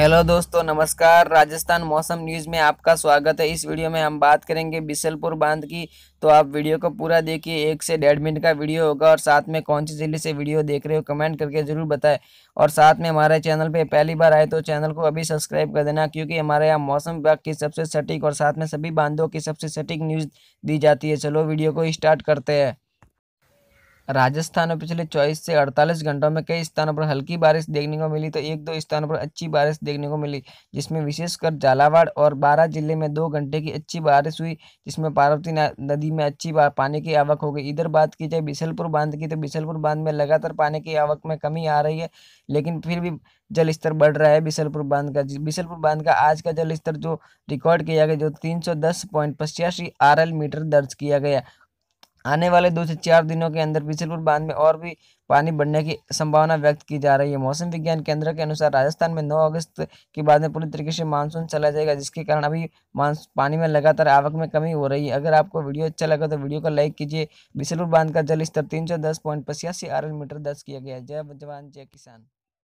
hello दोस्तों नमस्कार राजस्थान मौसम न्यूज़ में आपका स्वागत है इस वीडियो में हम बात करेंगे बिसलपुर बांध की तो आप वीडियो को पूरा देखिए एक से डेढ़ मिनट का वीडियो होगा और साथ में कौन सी ज़िले से वीडियो देख रहे हो कमेंट करके ज़रूर बताएं और साथ में हमारे चैनल पे पहली बार आए तो चैनल को अभी सब्सक्राइब कर देना क्योंकि हमारे यहाँ मौसम विभाग की सबसे सटीक और साथ में सभी बांधों की सबसे सटीक न्यूज़ दी जाती है चलो वीडियो को स्टार्ट करते हैं राजस्थान में पिछले चौबीस से अड़तालीस घंटों में कई स्थानों पर हल्की बारिश देखने को मिली तो एक दो स्थानों पर अच्छी बारिश देखने को मिली जिसमें विशेषकर झालावाड़ और बारह जिले में दो घंटे की अच्छी बारिश हुई जिसमें पार्वती नदी में अच्छी पानी की आवक हो गई इधर बात की जाए बिसलपुर बांध की तो बिसलपुर बांध में लगातार पानी की आवक में कमी आ रही है लेकिन फिर भी जल स्तर बढ़ रहा है बिसलपुर बांध का बिसलपुर बांध का आज का जल स्तर जो रिकॉर्ड किया गया जो तीन सौ दस पॉइंट पचासी आर एल मीटर दर्ज किया गया आने वाले दो से चार दिनों के अंदर पिछलपुर बांध में और भी पानी बढ़ने की संभावना व्यक्त की जा रही है मौसम विज्ञान केंद्र के अनुसार राजस्थान में 9 अगस्त के बाद में पूरी तरीके से मानसून चला जाएगा जिसके कारण अभी पानी में लगातार आवक में कमी हो रही है अगर आपको वीडियो अच्छा लगा तो वीडियो को लाइक कीजिए बिसलपुर बांध का जल स्तर तीन सौ दस पॉइंट पचासी आर मीटर दर्ज किया गया जय जवान जय किसान